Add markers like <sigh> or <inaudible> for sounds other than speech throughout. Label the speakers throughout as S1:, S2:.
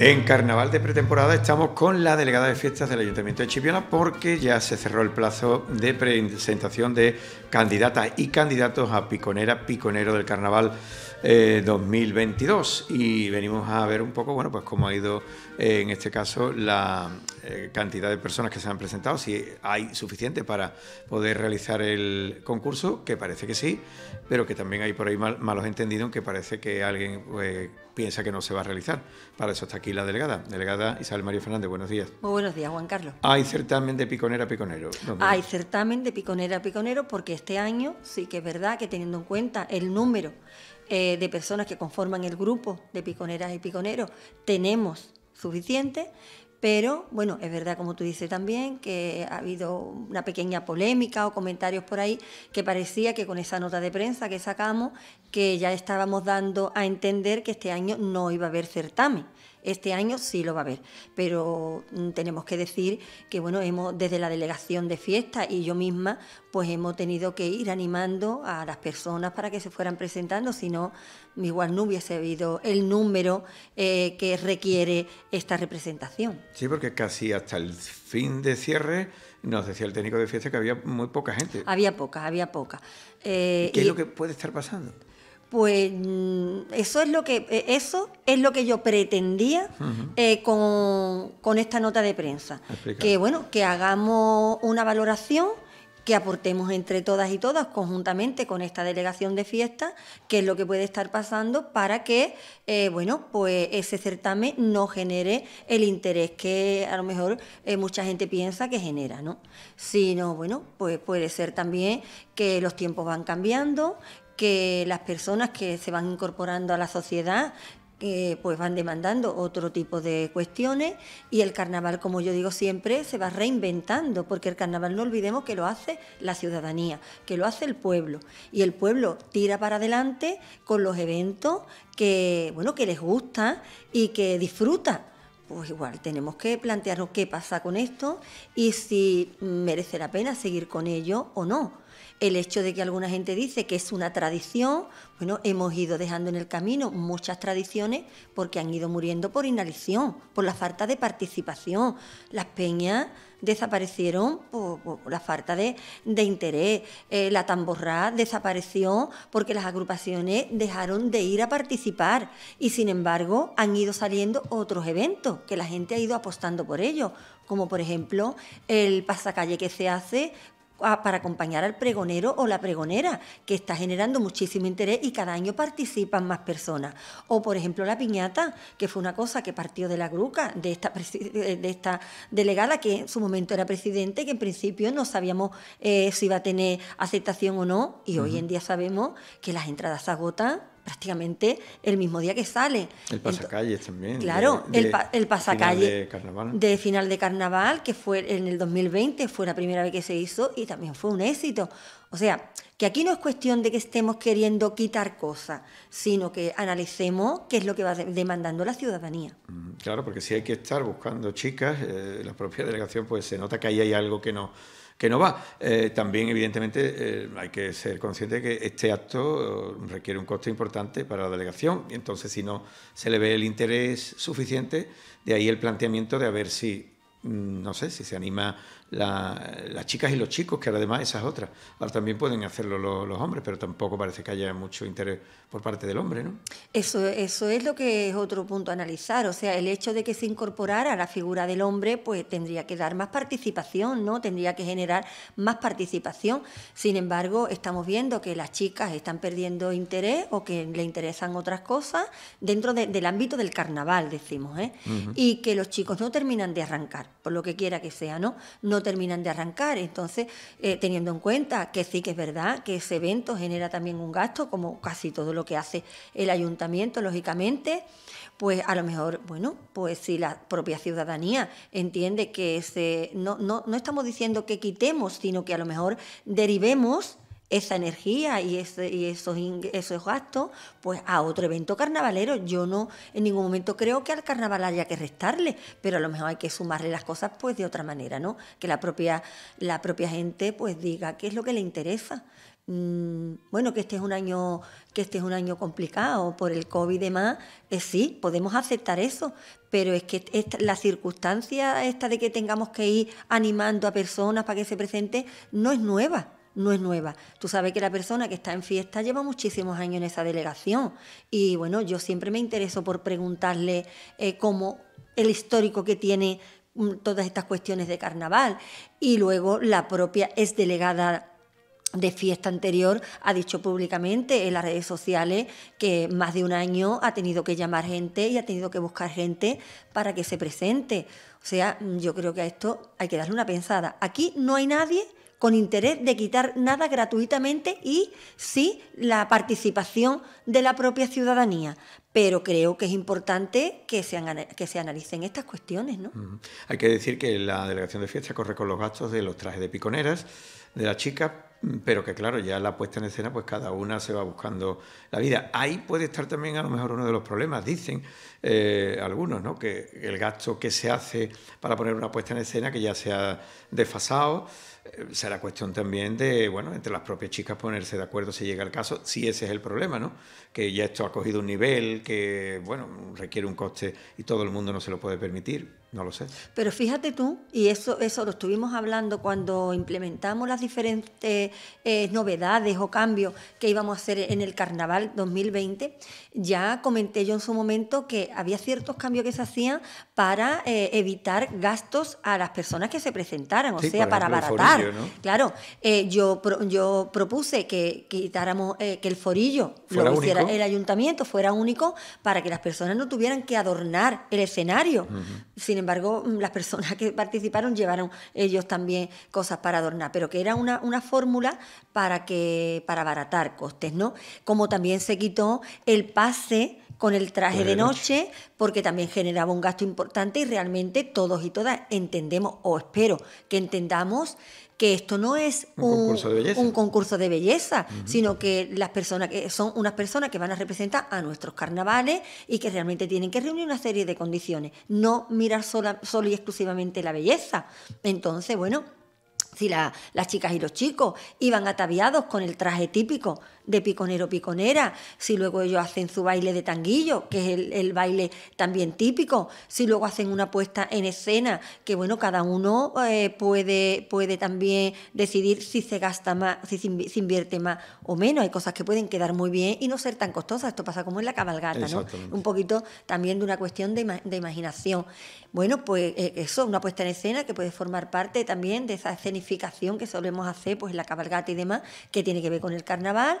S1: En Carnaval de pretemporada estamos con la delegada de fiestas del Ayuntamiento de Chipiona porque ya se cerró el plazo de presentación de candidatas y candidatos a piconera, piconero del Carnaval 2022 eh, y venimos a ver un poco, bueno, pues cómo ha ido eh, en este caso la eh, cantidad de personas que se han presentado, si hay suficiente para poder realizar el concurso, que parece que sí, pero que también hay por ahí malos entendidos que parece que alguien pues, piensa que no se va a realizar. Para eso está aquí la delegada, delegada Isabel María Fernández, buenos días.
S2: Muy buenos días, Juan Carlos.
S1: Hay certamen de piconera piconero. Hay
S2: certamen de piconera piconero porque este año sí que es verdad que teniendo en cuenta el número eh, de personas que conforman el grupo de piconeras y piconeros tenemos suficiente, pero bueno, es verdad, como tú dices también, que ha habido una pequeña polémica o comentarios por ahí que parecía que con esa nota de prensa que sacamos, que ya estábamos dando a entender que este año no iba a haber certamen. Este año sí lo va a haber, pero mm, tenemos que decir que bueno, hemos desde la delegación de fiesta y yo misma, pues hemos tenido que ir animando a las personas para que se fueran presentando, si no, igual no hubiese habido el número eh, que requiere esta representación.
S1: Sí, porque casi hasta el fin de cierre nos decía el técnico de fiesta que había muy poca gente.
S2: Había poca, había poca. Eh, ¿Qué es
S1: lo que puede estar pasando?
S2: pues mm, eso es lo que eh, eso es lo que yo pretendía eh, con, esta nota de prensa que bueno que hagamos una valoración que aportemos entre todas y todas conjuntamente con esta delegación de fiestas qué es lo que puede estar pasando para que eh, bueno pues ese certamen no genere el interés que a lo mejor mucha gente piensa que genera no sino bueno pues puede ser también que los tiempos van cambiando que las personas que se van incorporando a la sociedad eh, pues van demandando otro tipo de cuestiones y el carnaval, como yo digo siempre, se va reinventando, porque el carnaval no olvidemos que lo hace la ciudadanía, que lo hace el pueblo y el pueblo tira para adelante con los eventos que, bueno, que les gusta y que disfruta pues igual tenemos que plantearnos qué pasa con esto y si merece la pena seguir con ello o no el hecho de que alguna gente dice que es una tradición, bueno, hemos ido dejando en el camino muchas tradiciones porque han ido muriendo por inalición, por la falta de participación. Las peñas desaparecieron por, la falta de, interés, eh, la tamborrá desapareció porque las agrupaciones dejaron de ir a participar y sin embargo han ido saliendo otros eventos que la gente ha ido apostando por ellos como por ejemplo el pasacalle que se hace para acompañar al pregonero o la pregonera, que está generando muchísimo interés y cada año participan más personas. O, por ejemplo, la piñata, que fue una cosa que partió de la gruca, de esta, de esta delegada que en su momento era presidente, que en principio no sabíamos eh, si iba a tener aceptación o no, y hoy en día sabemos que las entradas se agotan prácticamente el mismo día que sale.
S1: El pasacalle también. Claro, el, pasacalle de,
S2: final de carnaval, que fue en el 2020, fue la primera vez que se hizo y también fue un éxito. O sea, que aquí no es cuestión de que estemos queriendo quitar cosas, sino que analicemos qué es lo que va demandando la
S1: ciudadanía. Claro, porque si hay que estar buscando chicas, eh, la propia delegación, pues se nota que ahí hay algo que no que no va. Eh, también, evidentemente, eh, hay que ser consciente de que este acto eh, requiere un coste importante para la delegación y entonces si no se le ve el interés suficiente, de ahí el planteamiento de a ver si mm, no sé, si se anima las chicas y los chicos, que además esas otras. Ahora también pueden hacerlo los, hombres, pero tampoco parece que haya mucho interés por parte del hombre, ¿no?
S2: Eso, eso es lo que es otro punto a analizar. O sea, el hecho de que se incorporara la figura del hombre, pues tendría que dar más participación, ¿no? Tendría que generar más participación. Sin embargo, estamos viendo que las chicas están perdiendo interés o que le interesan otras cosas dentro del ámbito del carnaval, decimos, ¿eh? Y que los chicos no terminan de arrancar, por lo que quiera que sea, ¿no? No terminan de arrancar. Entonces, eh, teniendo en cuenta que sí que es verdad que ese evento genera también un gasto, como casi todo lo que hace el ayuntamiento, lógicamente, pues a lo mejor, bueno, pues si la propia ciudadanía entiende que ese, no, no, no estamos diciendo que quitemos, sino que a lo mejor derivemos esa energía y, ese, y esos, esos gastos pues a otro evento carnavalero. Yo no en ningún momento creo que al carnaval haya que restarle, pero a lo mejor hay que sumarle las cosas pues de otra manera, ¿no? Que la propia, la propia gente pues diga qué es lo que le interesa. Mm, bueno, que este es un año, que este es un año complicado por el COVID y demás, eh, sí, podemos aceptar eso, pero es que la circunstancia esta de que tengamos que ir animando a personas para que se presente no es nueva no es nueva. Tú sabes que la persona que está en fiesta lleva muchísimos años en esa delegación y bueno, yo siempre me intereso por preguntarle eh, cómo el histórico que tiene mm, todas estas cuestiones de carnaval y luego la propia ex delegada de fiesta anterior ha dicho públicamente en las redes sociales que más de un año ha tenido que llamar gente y ha tenido que buscar gente para que se presente. O sea, yo creo que a esto hay que darle una pensada. Aquí no hay nadie con interés de quitar nada gratuitamente y sí la participación de la propia ciudadanía. Pero creo que es importante que se, que se analicen estas cuestiones.
S1: Hay que decir que la delegación de fiesta corre con los gastos de los trajes de piconeras, de las chicas, pero que claro, ya la puesta en escena, pues cada una se va buscando la vida. Ahí puede estar también a lo mejor uno de los problemas, dicen eh, algunos, ¿no? Que el gasto que se hace para poner una puesta en escena que ya se ha desfasado, eh, será cuestión también de, bueno, entre las propias chicas ponerse de acuerdo si llega el caso, si ese es el problema, ¿no? Que ya esto ha cogido un nivel que, bueno, requiere un coste y todo el mundo no se lo puede permitir. No lo sé.
S2: Pero fíjate tú, y eso, eso lo estuvimos hablando cuando implementamos las diferentes eh, novedades o cambios que íbamos a hacer en el carnaval 2020, ya comenté yo en su momento que había ciertos cambios que se hacían para eh, evitar gastos a las personas que se presentaran, o sea, para, abaratar. Claro, eh, yo, yo propuse que quitáramos que el forillo lo hiciera el ayuntamiento, fuera único, para que las personas no tuvieran que adornar el escenario, sin embargo, mm, las personas que participaron llevaron ellos también cosas para adornar, pero que era una, fórmula para, que, para abaratar costes, ¿no? Como también se quitó el pase con el traje de noche, porque también generaba un gasto importante y realmente todos y todas entendemos, o espero que entendamos, que esto no es un, concurso de belleza, sino que las personas que son unas personas que van a representar a nuestros carnavales y que realmente tienen que reunir una serie de condiciones, no mirar solo y exclusivamente la belleza. Entonces, bueno, si las chicas y los chicos iban ataviados con el traje típico de piconero piconera, si luego ellos hacen su baile de tanguillo, que es el, baile también típico, si luego hacen una puesta en escena, que bueno, cada uno eh, puede, puede también decidir si se gasta más, si se invierte más o menos. Hay cosas que pueden quedar muy bien y no ser tan costosas. Esto pasa como en la cabalgata, ¿no? Un poquito también de una cuestión de, imaginación. Bueno, pues eh, eso, una puesta en escena que puede formar parte también de esa escenificación que solemos hacer pues en la cabalgata y demás, que tiene que ver con el carnaval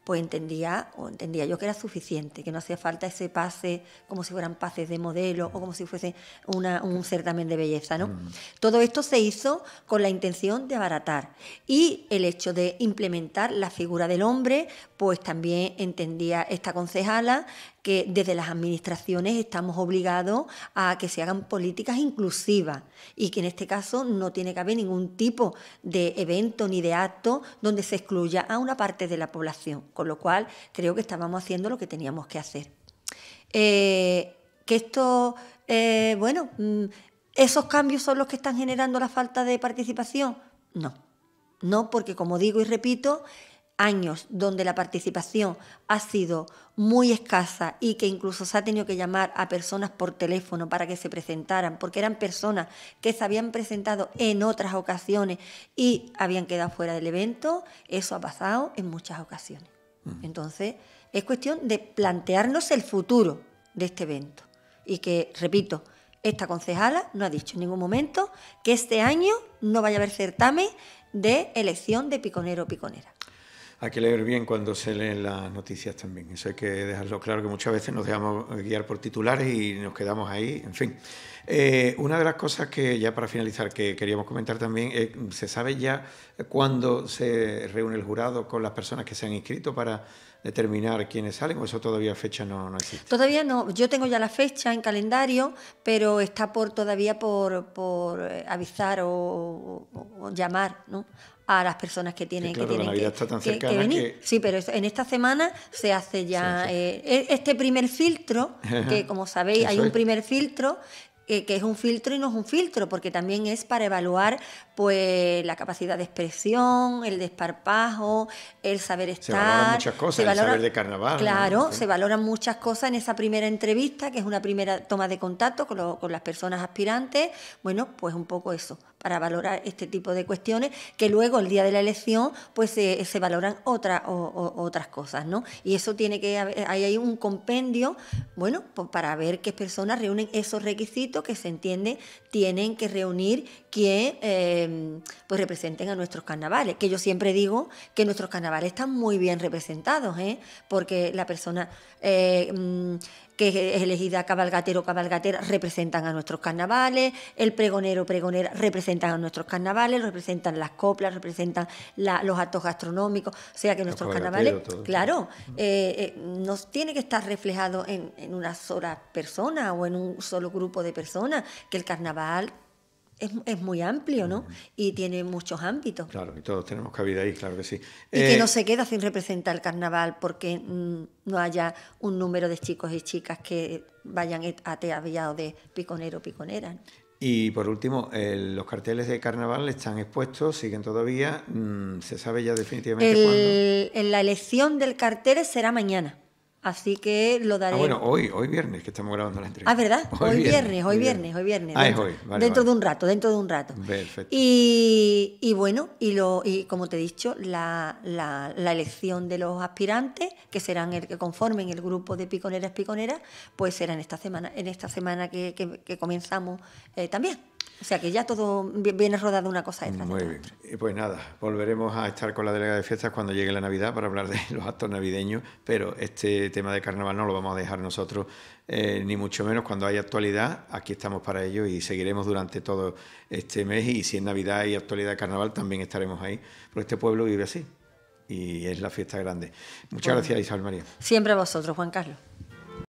S2: pues entendía o entendía yo que era suficiente, que no hacía falta ese pase como si fueran pases de modelo o como si fuese un certamen de belleza, ¿no? Mm. Todo esto se hizo con la intención de abaratar y el hecho de implementar la figura del hombre, pues también entendía esta concejala que desde las administraciones estamos obligados a que se hagan políticas inclusivas y que en este caso no tiene que haber ningún tipo de evento ni de acto donde se excluya a una parte de la población con lo cual, creo que estábamos haciendo lo que teníamos que hacer. Eh, que esto, eh, bueno, mm, ¿esos cambios son los que están generando la falta de participación? No, no, porque como digo y repito, años donde la participación ha sido muy escasa y que incluso se ha tenido que llamar a personas por teléfono para que se presentaran, porque eran personas que se habían presentado en otras ocasiones y habían quedado fuera del evento, eso ha pasado en muchas ocasiones. Entonces, es cuestión de plantearnos el futuro de este evento. Y que, repito, esta concejala no ha dicho en ningún momento que este año no vaya a haber certamen de elección de piconero o piconera
S1: hay que leer bien cuando se leen las noticias también. Eso hay que dejarlo claro, que muchas veces nos dejamos guiar por titulares y nos quedamos ahí, en fin. Eh, una de las cosas que ya para finalizar que queríamos comentar también, es ¿se sabe ya cuándo se reúne el jurado con las personas que se han inscrito para determinar quiénes salen o eso todavía fecha no, existe?
S2: Todavía no, yo tengo ya la fecha en calendario, pero está por todavía por, eh, avisar o llamar ¿no? a las personas que tienen que, tienen que, venir. Sí, pero en esta semana se hace ya eh, e, este primer filtro, que <laughs> como sabéis hay un primer filtro eh, que, es un filtro y no es un filtro, porque también es para evaluar pues la capacidad de expresión, el desparpajo, el saber estar. Se valoran muchas
S1: cosas, el saber de carnaval. Claro, se
S2: valoran muchas cosas en esa primera entrevista, que es una primera toma de contacto con las personas aspirantes. Bueno, pues un poco eso para valorar este tipo de cuestiones, que luego el día de la elección pues se valoran otras cosas, ¿no? Y eso tiene que haber, hay un compendio, bueno, pues, para ver qué personas reúnen esos requisitos que se entiende tienen que reunir que em, pues representen a nuestros carnavales, que yo siempre digo que nuestros carnavales están muy bien representados, ¿eh? porque la persona eh, mm, que es elegida cabalgatero cabalgatera, representan a nuestros carnavales, el pregonero o pregonera representan a nuestros carnavales, representan las coplas, representan los actos gastronómicos, o sea que nuestros carnavales, claro, eh, eh, nos no tiene que estar reflejado en, en una sola persona o en un solo grupo de personas, que el carnaval es, muy amplio, ¿no? Y tiene muchos ámbitos.
S1: Claro, y todos tenemos cabida ahí, claro que sí. Y que eh, no se
S2: queda sin representar el carnaval porque mm, no haya un número de chicos y chicas que vayan a ataviados de piconero o piconera.
S1: Y por último, los carteles de carnaval están expuestos, siguen todavía, mm, se sabe ya definitivamente
S2: cuándo. En la elección del cartel será mañana. Así que lo ah, daré. bueno,
S1: hoy, hoy viernes que estamos grabando la entrevista. Ah, ¿verdad? <laughs> Hoy, viernes, hoy viernes, hoy viernes. Ah, dentro, hoy. dentro de un rato,
S2: dentro de un rato. Perfecto. Y, bueno, y, lo, como te he dicho, la, elección de los aspirantes, que serán el que conformen el grupo de piconeras piconeras, pues será en esta semana, en esta semana que, comenzamos eh, también. O sea que ya todo viene rodado una cosa detrás. Muy
S1: bien. Y pues nada, volveremos a estar con la delegada de fiestas cuando llegue la Navidad para hablar de <laughs> los actos navideños, pero este tema de carnaval no lo vamos a dejar nosotros, eh, ni mucho menos cuando haya actualidad. Aquí estamos para ello y seguiremos durante todo este mes. Y si en Navidad y actualidad de carnaval, también estaremos ahí, porque este pueblo vive así y es la fiesta grande. Muchas gracias, Isabel María.
S2: Siempre a vosotros, Juan Carlos.